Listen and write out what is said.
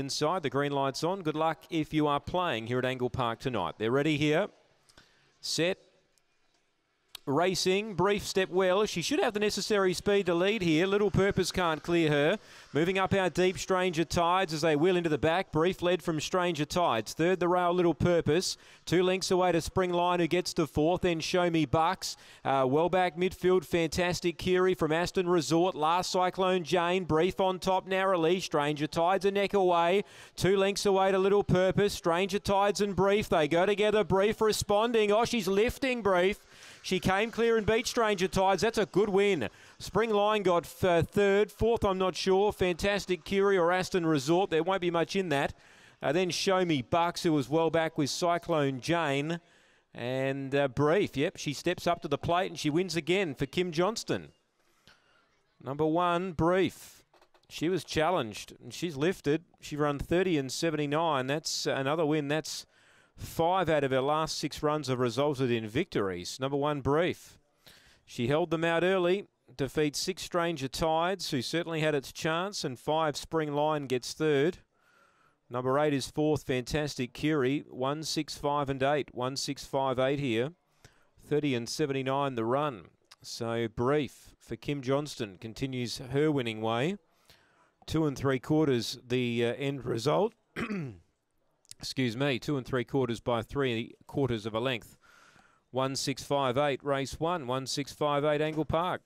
Inside, the green light's on. Good luck if you are playing here at Angle Park tonight. They're ready here. Set, Racing, brief step well. She should have the necessary speed to lead here. Little Purpose can't clear her. Moving up our deep, Stranger Tides as they wheel into the back. Brief led from Stranger Tides. Third, the rail, Little Purpose. Two lengths away to spring line. who gets to fourth. Then Show Me Bucks. Uh, well back midfield, fantastic Kiri from Aston Resort. Last Cyclone Jane. Brief on top narrowly. Stranger Tides a neck away. Two lengths away to Little Purpose. Stranger Tides and Brief. They go together. Brief responding. Oh, she's lifting Brief. She came clear and beat Stranger Tides. That's a good win. Spring Line got uh, third. Fourth, I'm not sure. Fantastic Curie or Aston Resort. There won't be much in that. Uh, then Show Me Bucks, who was well back with Cyclone Jane. And uh, Brief, yep, she steps up to the plate and she wins again for Kim Johnston. Number one, Brief. She was challenged and she's lifted. She run 30 and 79. That's another win. That's Five out of her last six runs have resulted in victories. Number one, Brief. She held them out early, defeats six Stranger Tides, who certainly had its chance, and five Spring Line gets third. Number eight is fourth, Fantastic Curie, one six five and eight, one six five eight here, thirty and seventy nine the run. So brief for Kim Johnston continues her winning way. Two and three quarters the uh, end result. excuse me, two and three quarters by three quarters of a length. 1658, race one, 1658 Angle Park.